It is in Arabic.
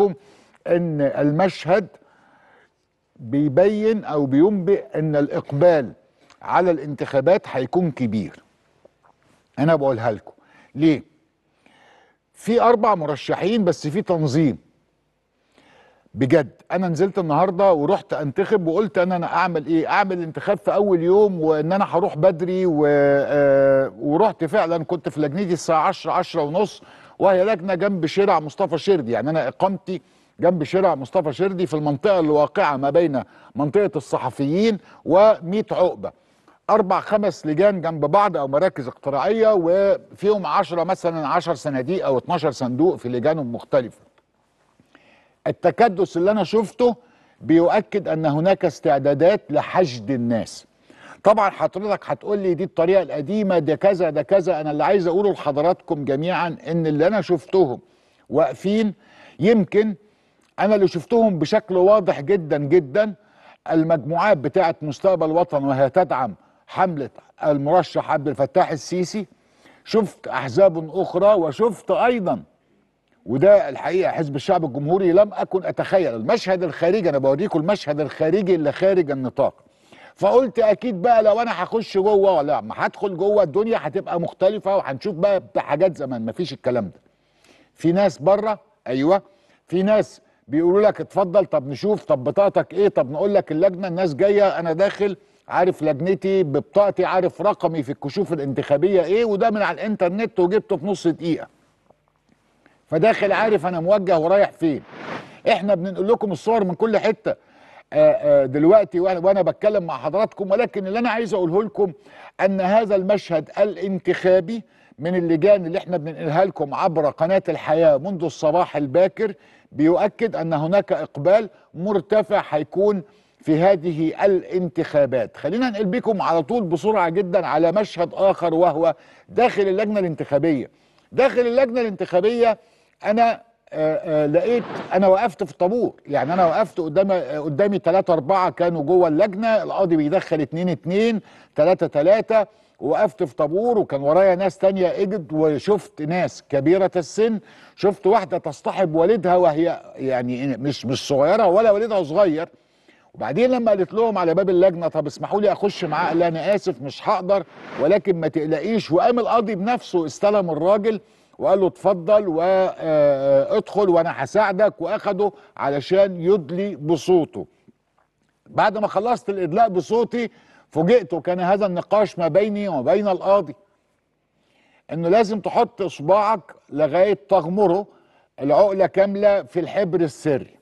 لكم ان المشهد بيبين او بينبئ ان الاقبال على الانتخابات هيكون كبير انا بقولها لكم ليه في اربع مرشحين بس في تنظيم بجد انا نزلت النهارده ورحت انتخب وقلت انا انا اعمل ايه اعمل انتخاب في اول يوم وان انا هروح بدري و... آه، ورحت فعلا كنت في لجنتي الساعه 10 10 ونص وهي لجنه جنب شارع مصطفى شردي يعني انا اقامتي جنب شارع مصطفى شردي في المنطقه الواقعه ما بين منطقه الصحفيين و100 عقبه اربع خمس لجان جنب بعض او مراكز اقتراعيه وفيهم 10 مثلا 10 صناديق او 12 صندوق في لجانهم مختلفه التكدس اللي انا شفته بيؤكد ان هناك استعدادات لحشد الناس طبعا حضرتك هتقول لي دي الطريقه القديمه ده كذا ده كذا انا اللي عايز اقوله لحضراتكم جميعا ان اللي انا شفتهم واقفين يمكن انا اللي شفتهم بشكل واضح جدا جدا المجموعات بتاعه مستقبل وطن وهي تدعم حمله المرشح عبد الفتاح السيسي شفت احزاب اخرى وشفت ايضا وده الحقيقه حزب الشعب الجمهوري لم اكن اتخيل المشهد الخارجي انا بوريكم المشهد الخارجي اللي خارج النطاق فقلت اكيد بقى لو انا هخش جوه ولا ما هدخل جوه الدنيا هتبقى مختلفه وهنشوف بقى حاجات زمان ما فيش الكلام ده في ناس بره ايوه في ناس بيقولوا لك اتفضل طب نشوف طب بطاقتك ايه طب نقول لك اللجنه الناس جايه انا داخل عارف لجنتي ببطاقتي عارف رقمي في الكشوف الانتخابيه ايه وده من على الانترنت وجبته في نص دقيقه فداخل عارف انا موجه ورايح فين احنا بننقل لكم الصور من كل حته آه، آه، دلوقتي وانا بتكلم مع حضراتكم ولكن اللي انا عايز اقوله لكم ان هذا المشهد الانتخابي من اللجان اللي احنا بننقلها لكم عبر قناه الحياه منذ الصباح الباكر بيؤكد ان هناك اقبال مرتفع هيكون في هذه الانتخابات خلينا ننقل بكم على طول بسرعه جدا على مشهد اخر وهو داخل اللجنه الانتخابيه داخل اللجنه الانتخابيه انا آه، آه، لقيت انا وقفت في الطابور يعني انا وقفت قدام قدامي ثلاثة آه، أربعة كانوا جوه اللجنة القاضي بيدخل اتنين اتنين ثلاثة ثلاثة وقفت في طابور وكان ورايا ناس تانية اجد وشفت ناس كبيرة السن شفت واحدة تصطحب والدها وهي يعني مش مش صغيرة ولا والدها صغير وبعدين لما قالت لهم على باب اللجنه طب اسمحوا لي اخش معاه قال انا اسف مش هقدر ولكن ما تقلقيش وقام القاضي بنفسه استلم الراجل وقال له اتفضل وادخل آه، آه، وانا هساعدك واخده علشان يدلي بصوته بعد ما خلصت الادلاء بصوتي فوجئت وكان هذا النقاش ما بيني وما بين القاضي انه لازم تحط اصبعك لغايه تغمره العقله كامله في الحبر السري